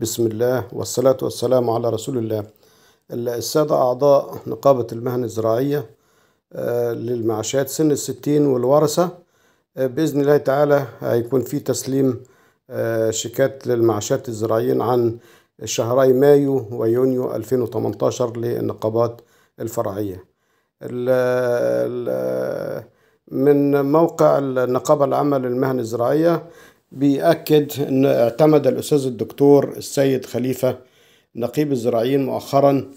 بسم الله والصلاة والسلام على رسول الله السادة أعضاء نقابة المهن الزراعية آه، للمعاشات سن الستين والورثة آه، بإذن الله تعالى هيكون في تسليم آه، شيكات للمعاشات الزراعيين عن شهري مايو ويونيو 2018 للنقابات الفرعية من موقع النقابة العامة للمهن الزراعية بيأكد أن اعتمد الأستاذ الدكتور السيد خليفة نقيب الزراعيين مؤخرا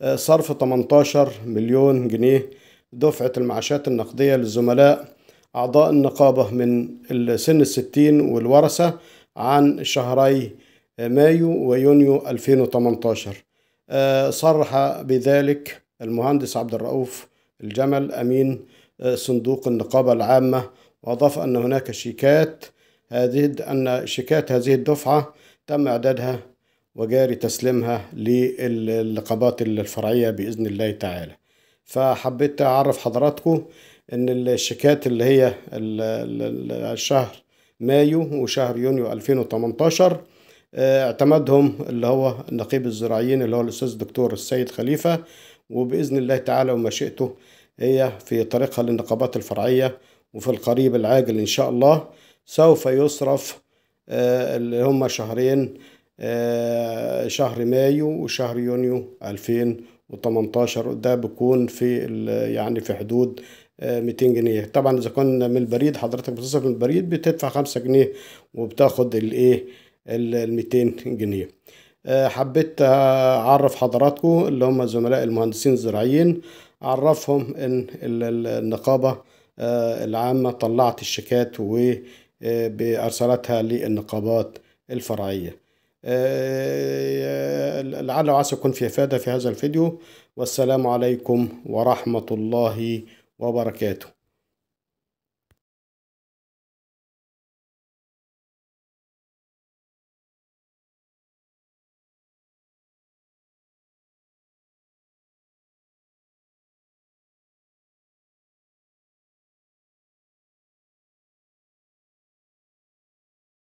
آه، صرف 18 مليون جنيه دفعة المعاشات النقدية للزملاء أعضاء النقابة من سن الستين والورثة عن شهري آه، مايو ويونيو 2018 آه، صرح بذلك المهندس عبد الرؤوف الجمل أمين صندوق النقابة العامة وأضاف أن هناك شيكات هذه أن شيكات هذه الدفعة تم إعدادها وجاري تسليمها للقبات الفرعية بإذن الله تعالى فحبيت أعرف حضراتكم إن الشيكات اللي هي الشهر مايو وشهر يونيو 2018 آه، اعتمدهم اللي هو النقيب الزراعيين اللي هو الأستاذ الدكتور السيد خليفة وبإذن الله تعالى ومشيئته هي في طريقها للنقابات الفرعية وفي القريب العاجل إن شاء الله سوف يصرف آه، اللي هما شهرين آه، شهر مايو وشهر يونيو 2018 ده بيكون في يعني في حدود 200 آه، جنيه طبعا اذا كنا من البريد حضرتك بتصرف من البريد بتدفع 5 جنيه وبتاخد الايه ال 200 إيه، جنيه حبيت اعرف حضراتكم اللي هم زملاء المهندسين الزراعيين اعرفهم ان النقابه العامه طلعت الشيكات و بارسالتها للنقابات الفرعية آه، لعل وعسى يكون في إفادة في هذا الفيديو والسلام عليكم ورحمة الله وبركاته